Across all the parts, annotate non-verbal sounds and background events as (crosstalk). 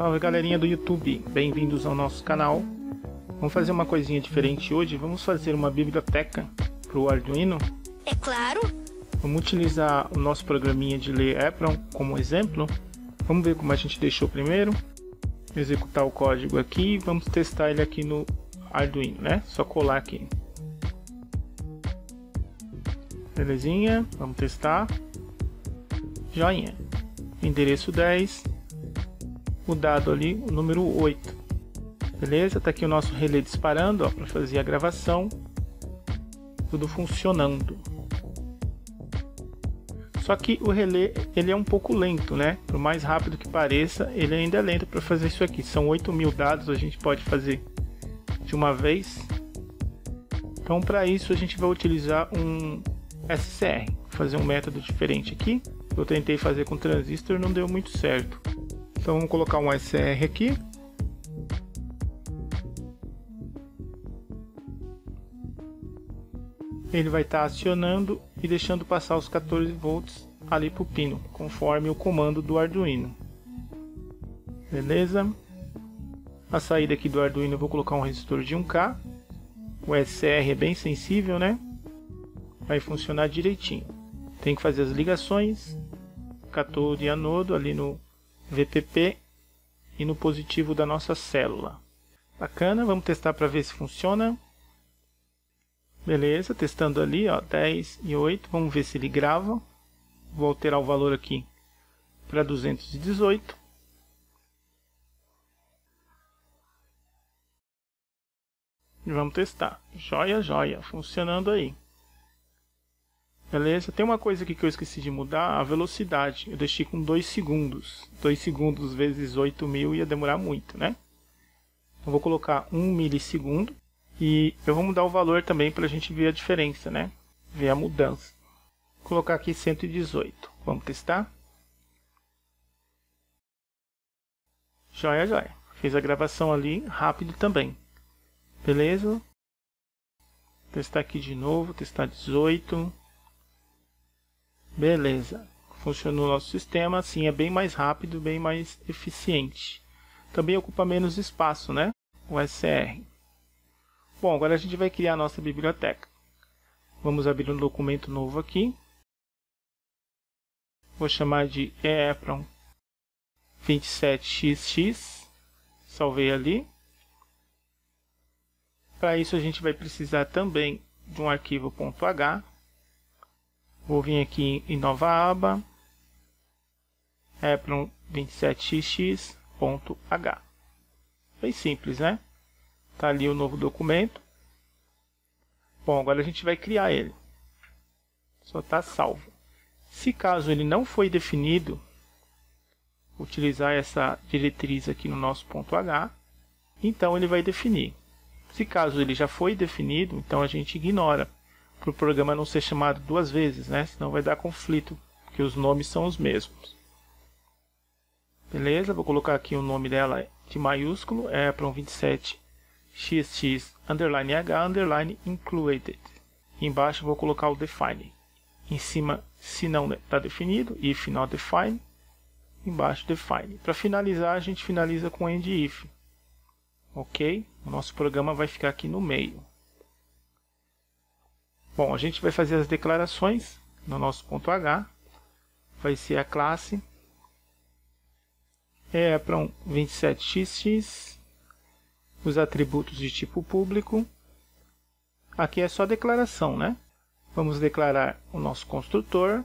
Salve galerinha do YouTube, bem-vindos ao nosso canal. Vamos fazer uma coisinha diferente hoje, vamos fazer uma biblioteca para o Arduino. É claro! Vamos utilizar o nosso programinha de ler Apron como exemplo. Vamos ver como a gente deixou primeiro. Executar o código aqui, vamos testar ele aqui no Arduino, né? Só colar aqui. Belezinha, vamos testar. Joinha. Endereço 10, o dado ali, o número 8. Beleza? Tá aqui o nosso relé disparando, para fazer a gravação. Tudo funcionando. Só que o relé ele é um pouco lento, né? Por mais rápido que pareça, ele ainda é lento para fazer isso aqui. São 8 mil dados, a gente pode fazer de uma vez. Então, para isso, a gente vai utilizar um SCR, fazer um método diferente aqui. Eu tentei fazer com transistor, não deu muito certo. Então vamos colocar um SR aqui. Ele vai estar tá acionando e deixando passar os 14 volts ali para o pino, conforme o comando do Arduino. Beleza? A saída aqui do Arduino eu vou colocar um resistor de 1K. O SR é bem sensível, né? Vai funcionar direitinho. Tem que fazer as ligações, catodo e anodo ali no VPP e no positivo da nossa célula. Bacana, vamos testar para ver se funciona. Beleza, testando ali, ó, 10 e 8, vamos ver se ele grava. Vou alterar o valor aqui para 218. E vamos testar. Joia, joia, funcionando aí. Beleza? Tem uma coisa aqui que eu esqueci de mudar, a velocidade. Eu deixei com 2 segundos. 2 segundos vezes 8 mil ia demorar muito, né? Eu vou colocar 1 um milissegundo e eu vou mudar o valor também para a gente ver a diferença, né? Ver a mudança. Vou colocar aqui 118. Vamos testar? Joia, joia. Fez a gravação ali rápido também. Beleza? testar aqui de novo, testar 18. Beleza. Funcionou o nosso sistema, assim é bem mais rápido, bem mais eficiente. Também ocupa menos espaço, né? O SR. Bom, agora a gente vai criar a nossa biblioteca. Vamos abrir um documento novo aqui. Vou chamar de EEPROM 27xx. Salvei ali. Para isso a gente vai precisar também de um arquivo .h Vou vir aqui em nova aba, Eplon 27xx.h. Bem simples, né? Tá ali o novo documento. Bom, agora a gente vai criar ele. Só está salvo. Se caso ele não foi definido, utilizar essa diretriz aqui no nosso ponto H, então ele vai definir. Se caso ele já foi definido, então a gente ignora para o programa não ser chamado duas vezes, né? Senão vai dar conflito, porque os nomes são os mesmos. Beleza, vou colocar aqui o nome dela de maiúsculo, é para um 27 xx underline h underline included. Embaixo vou colocar o define. Em cima, se não está definido, if not define. Embaixo, define. Para finalizar, a gente finaliza com end if. Ok? O nosso programa vai ficar aqui no meio. Bom, a gente vai fazer as declarações no nosso ponto H. Vai ser a classe é para um 27xx, os atributos de tipo público. Aqui é só declaração, né? Vamos declarar o nosso construtor.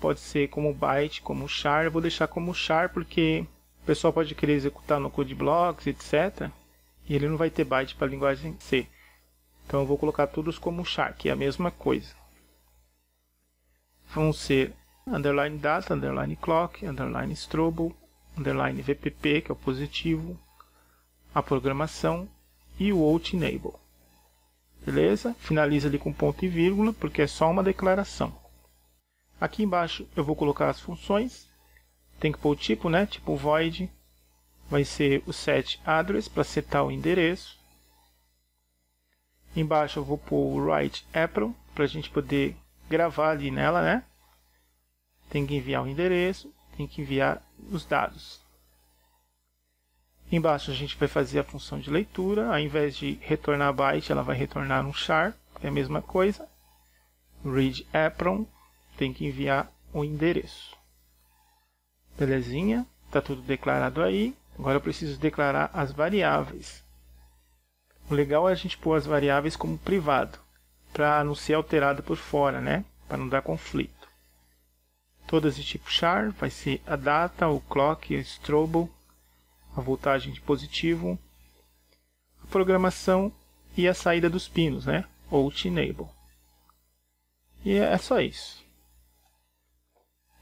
Pode ser como byte, como char. Eu vou deixar como char porque o pessoal pode querer executar no code blocks, etc. E ele não vai ter byte para a linguagem C. Então eu vou colocar todos como char, que é a mesma coisa. Vão ser underline data, underline clock, underline strobo, underline VPP, que é o positivo, a programação e o out enable. Beleza? Finaliza ali com ponto e vírgula, porque é só uma declaração. Aqui embaixo eu vou colocar as funções. Tem que pôr o tipo, né? Tipo void. Vai ser o set address para setar o endereço. Embaixo eu vou pôr o write apron para a gente poder gravar ali nela, né? Tem que enviar o endereço, tem que enviar os dados. Embaixo a gente vai fazer a função de leitura, ao invés de retornar byte, ela vai retornar um char, é a mesma coisa. Read apron, tem que enviar o endereço. Belezinha? está tudo declarado aí. Agora eu preciso declarar as variáveis. O legal é a gente pôr as variáveis como privado, para não ser alterada por fora, né? Para não dar conflito. Todas de tipo char, vai ser a data, o clock, o strobo, a voltagem de positivo, a programação e a saída dos pinos, né? Out enable. E é, é só isso.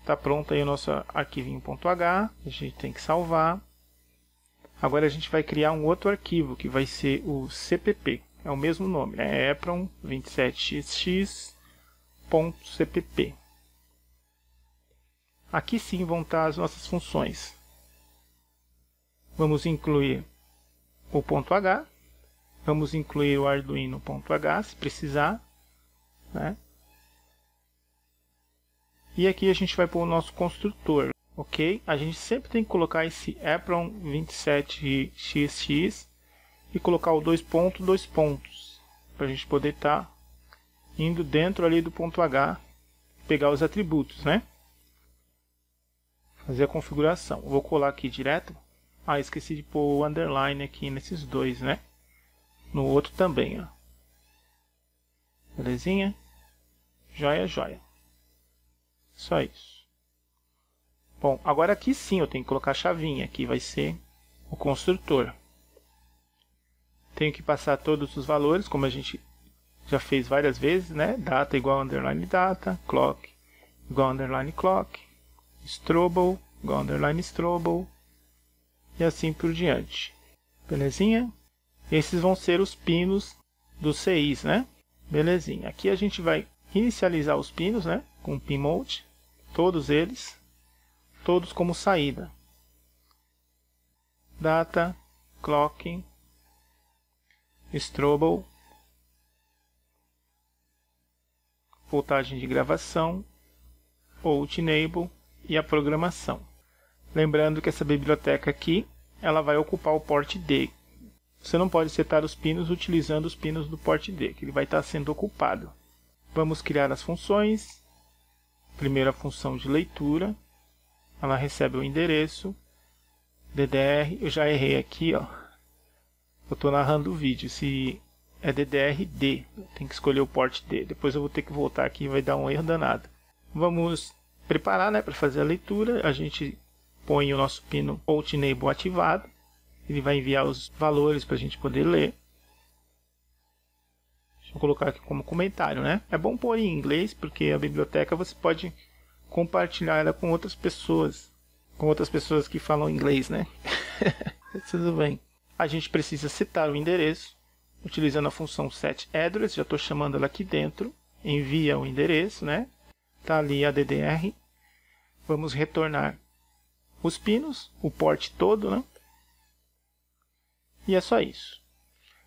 Está pronto aí o nosso arquivinho.h, a gente tem que salvar. Agora a gente vai criar um outro arquivo que vai ser o CPP, é o mesmo nome, né? é EPROM27xx.cpp. Aqui sim vão estar as nossas funções. Vamos incluir o ponto .h, vamos incluir o Arduino.h se precisar, né? E aqui a gente vai pôr o nosso construtor, ok? A gente sempre tem que colocar esse EPRON 27XX e colocar o dois pontos, dois pontos, para a gente poder estar tá indo dentro ali do ponto H, pegar os atributos, né? Fazer a configuração. Vou colar aqui direto. Ah, esqueci de pôr o underline aqui nesses dois, né? No outro também, ó. Belezinha? Joia, joia. Só isso. Bom, agora aqui sim eu tenho que colocar a chavinha. Aqui vai ser o construtor. Tenho que passar todos os valores, como a gente já fez várias vezes, né? Data igual underline data, clock igual underline clock, strobo igual underline strobo, e assim por diante. Belezinha? Esses vão ser os pinos dos CIs, né? Belezinha. Aqui a gente vai inicializar os pinos, né? Com pin mode, todos eles todos como saída. Data, clock, Strobel, voltagem de gravação, out enable e a programação. Lembrando que essa biblioteca aqui, ela vai ocupar o porte D. Você não pode setar os pinos utilizando os pinos do porte D, que ele vai estar sendo ocupado. Vamos criar as funções. Primeira função de leitura, ela recebe o endereço DDR, eu já errei aqui, ó. Eu estou narrando o vídeo, se é DDRD, tem que escolher o port D. Depois eu vou ter que voltar aqui, vai dar um erro danado. Vamos preparar, né, para fazer a leitura. A gente põe o nosso pino Alt Enable ativado. Ele vai enviar os valores para a gente poder ler. Deixa eu colocar aqui como comentário, né? É bom pôr em inglês, porque a biblioteca você pode compartilhar ela com outras pessoas, com outras pessoas que falam inglês, né? (laughs) Tudo bem. A gente precisa citar o endereço utilizando a função setAddress, já estou chamando ela aqui dentro, envia o endereço, né? Tá ali a DDR. Vamos retornar os pinos, o porte todo, né? E é só isso.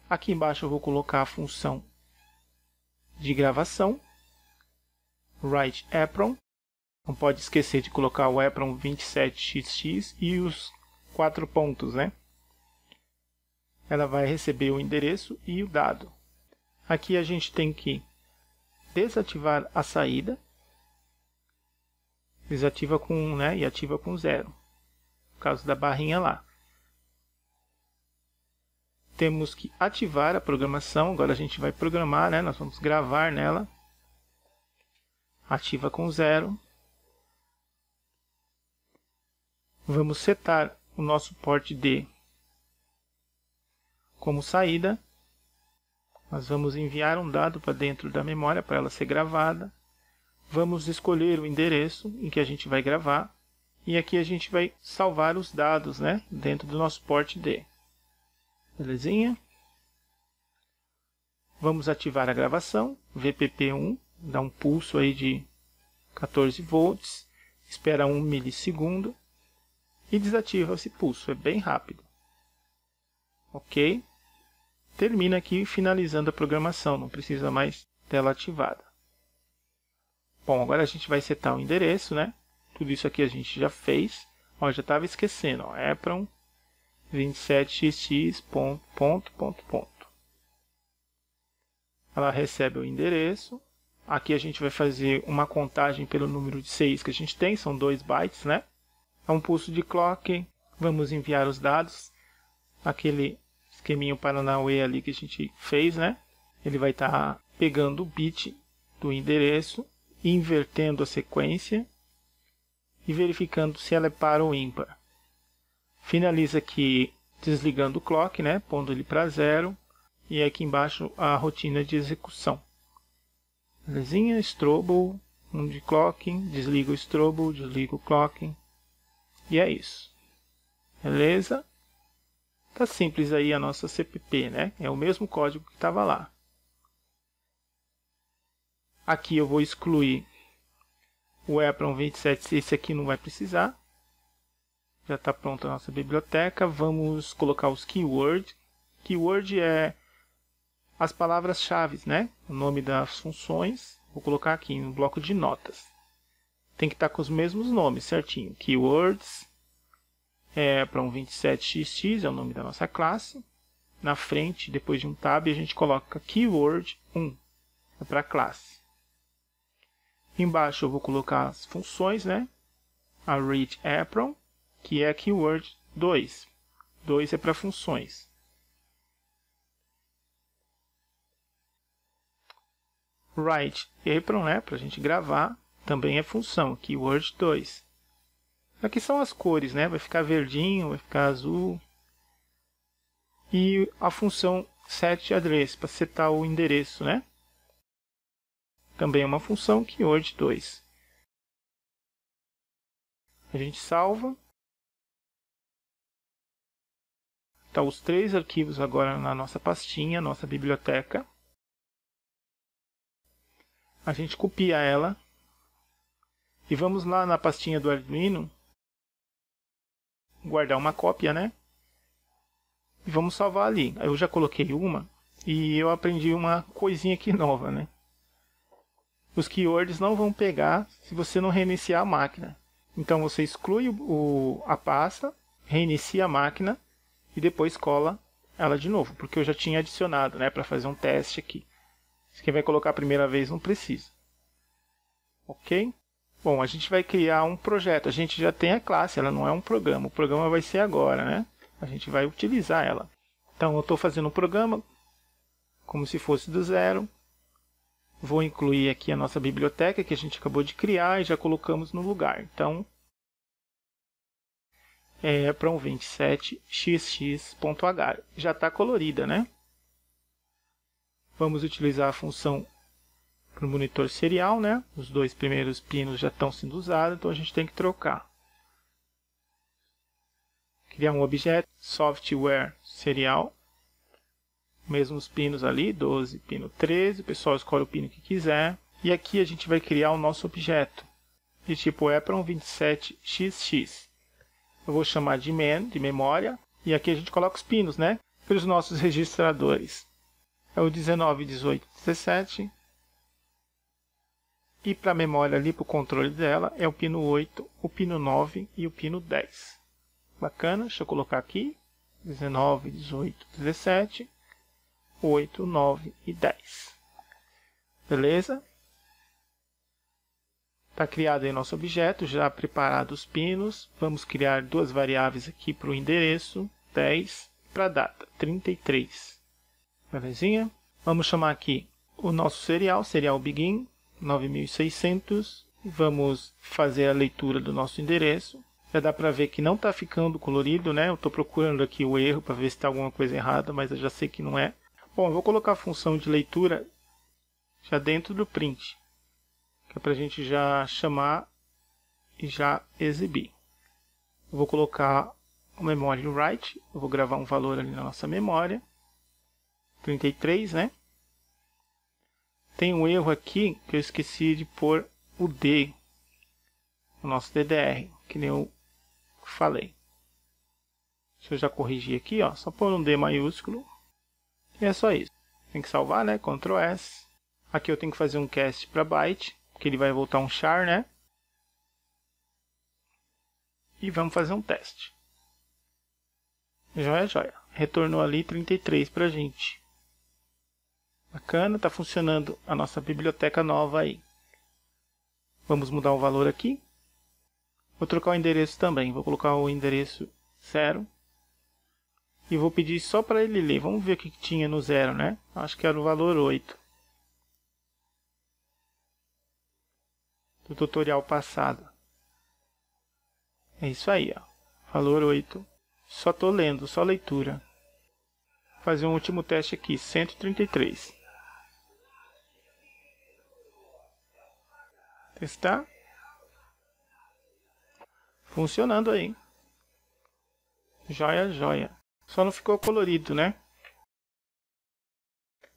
Aqui embaixo eu vou colocar a função de gravação, write apron, não pode esquecer de colocar o EPROM 27xx e os quatro pontos, né? Ela vai receber o endereço e o dado. Aqui a gente tem que desativar a saída. Desativa com 1 um, né, e ativa com 0. por caso da barrinha lá. Temos que ativar a programação. Agora a gente vai programar, né? Nós vamos gravar nela. Ativa com 0 Vamos setar o nosso porte D como saída. Nós vamos enviar um dado para dentro da memória para ela ser gravada. Vamos escolher o endereço em que a gente vai gravar. E aqui a gente vai salvar os dados né, dentro do nosso porte D. Belezinha? Vamos ativar a gravação, VPP1, dá um pulso aí de 14 volts, espera 1 milissegundo e desativa esse pulso. É bem rápido. Ok? Termina aqui finalizando a programação, não precisa mais dela ativada. Bom, agora a gente vai setar o endereço, né? Tudo isso aqui a gente já fez. Ó, já estava esquecendo, ó, EPRON 27x ponto, ponto, ponto, ponto. Ela recebe o endereço. Aqui a gente vai fazer uma contagem pelo número de 6 que a gente tem, são 2 bytes, né? a é um pulso de clock, vamos enviar os dados, aquele esqueminho Paranauê ali que a gente fez, né? Ele vai estar tá pegando o bit do endereço, invertendo a sequência e verificando se ela é par ou ímpar. Finaliza aqui desligando o clock, né? Pondo ele para zero e aqui embaixo a rotina de execução. Belezinha? Strobo, um de clocking, desliga o strobo, desliga o clocking. E é isso. Beleza? Tá simples aí a nossa CPP, né? É o mesmo código que estava lá. Aqui eu vou excluir o EPROM 27, esse aqui não vai precisar. Já está pronta a nossa biblioteca. Vamos colocar os keywords. Keyword é as palavras-chave, né? O nome das funções. Vou colocar aqui no bloco de notas tem que estar tá com os mesmos nomes certinho. Keywords é para um 27xx, é o nome da nossa classe. Na frente, depois de um tab, a gente coloca keyword 1, é para a classe. Embaixo eu vou colocar as funções, né? A read apron, que é keyword 2. 2 é para funções. Write apron, né? Para a gente gravar também é função, keyword word 2. Aqui são as cores, né? vai ficar verdinho, vai ficar azul. E a função set address, para setar o endereço, né? Também é uma função que word 2. A gente salva. Tá os três arquivos agora na nossa pastinha, nossa biblioteca. A gente copia ela e vamos lá na pastinha do Arduino, guardar uma cópia, né? E vamos salvar ali. Eu já coloquei uma e eu aprendi uma coisinha aqui nova, né? Os keywords não vão pegar se você não reiniciar a máquina. Então você exclui o, a pasta, reinicia a máquina e depois cola ela de novo, porque eu já tinha adicionado, né, para fazer um teste aqui. Se quem vai colocar a primeira vez não precisa. OK? Bom, a gente vai criar um projeto. A gente já tem a classe, ela não é um programa. O programa vai ser agora, né? A gente vai utilizar ela. Então, eu estou fazendo um programa como se fosse do zero. Vou incluir aqui a nossa biblioteca que a gente acabou de criar e já colocamos no lugar. Então, é para um 27xx.h. Já está colorida, né? Vamos utilizar a função para o monitor serial, né? Os dois primeiros pinos já estão sendo usados, então a gente tem que trocar. Criar um objeto, software serial, mesmos pinos ali, 12, pino 13, o pessoal escolhe o pino que quiser. E aqui a gente vai criar o nosso objeto, de tipo é EPROM27XX. Eu vou chamar de MEN, de memória, e aqui a gente coloca os pinos, né? Para os nossos registradores. É o 19, 18, 17, e para a memória ali, para o controle dela, é o pino 8, o pino 9 e o pino 10. Bacana, deixa eu colocar aqui, 19, 18, 17, 8, 9 e 10. Beleza? Está criado aí nosso objeto, já preparados os pinos. Vamos criar duas variáveis aqui para o endereço, 10, e para a data, 33. Belezinha? Vamos chamar aqui o nosso serial, serial begin, 9600. Vamos fazer a leitura do nosso endereço. Já dá para ver que não está ficando colorido, né? Eu estou procurando aqui o erro para ver se está alguma coisa errada, mas eu já sei que não é. Bom, eu vou colocar a função de leitura já dentro do print, que é para a gente já chamar e já exibir. Eu vou colocar o memory write, eu vou gravar um valor ali na nossa memória, 33, né? Tem um erro aqui que eu esqueci de pôr o D, o nosso DDR, que nem eu falei. Deixa eu já corrigir aqui, ó, só pôr um D maiúsculo. E é só isso. Tem que salvar, né? Ctrl S. Aqui eu tenho que fazer um cast para byte, que ele vai voltar um char, né? E vamos fazer um teste. Joia, joia. Retornou ali 33 pra gente. Bacana, está funcionando a nossa biblioteca nova aí. Vamos mudar o valor aqui. Vou trocar o endereço também. Vou colocar o endereço 0. E vou pedir só para ele ler. Vamos ver o que tinha no 0, né? Acho que era o valor 8. Do tutorial passado. É isso aí, ó. Valor 8. Só estou lendo, só leitura. Vou fazer um último teste aqui, 133. Testar. Funcionando aí. Joia, joia. Só não ficou colorido, né?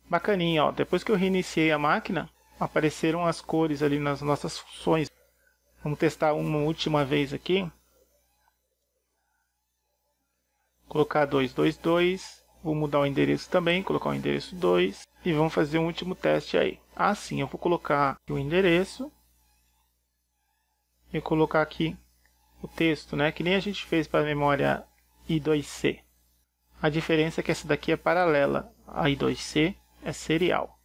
Bacaninha, ó. Depois que eu reiniciei a máquina, apareceram as cores ali nas nossas funções. Vamos testar uma última vez aqui. Colocar 222. Vou mudar o endereço também, colocar o endereço 2. E vamos fazer um último teste aí. Assim, eu vou colocar o endereço e colocar aqui o texto, né? que nem a gente fez para a memória I2C. A diferença é que essa daqui é paralela, a I2C é serial.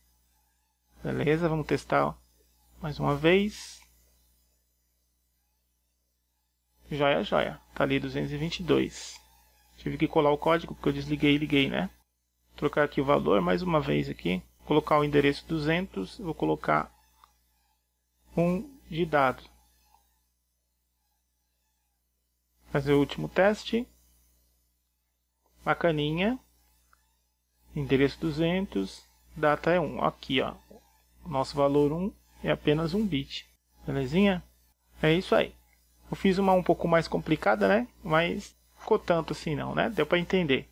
Beleza? Vamos testar mais uma vez. Joia, joia. Está ali 222. Tive que colar o código porque eu desliguei e liguei, né? trocar aqui o valor mais uma vez aqui. colocar o endereço 200, vou colocar 1 um de dado. Fazer o último teste. Bacaninha. Endereço 200. Data é 1. Aqui, ó. Nosso valor 1 é apenas 1 bit. Belezinha? É isso aí. Eu fiz uma um pouco mais complicada, né? Mas ficou tanto assim não, né? Deu para entender.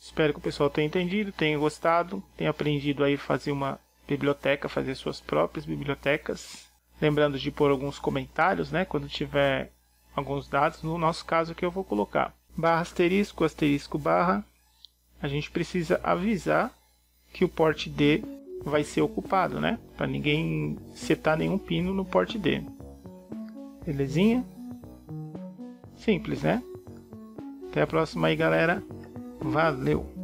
Espero que o pessoal tenha entendido, tenha gostado, tenha aprendido aí fazer uma biblioteca, fazer suas próprias bibliotecas. Lembrando de pôr alguns comentários, né? Quando tiver alguns dados, no nosso caso que eu vou colocar barra asterisco, asterisco barra, a gente precisa avisar que o porte D vai ser ocupado, né? Para ninguém setar nenhum pino no porte D. Belezinha? Simples, né? Até a próxima aí, galera. Valeu!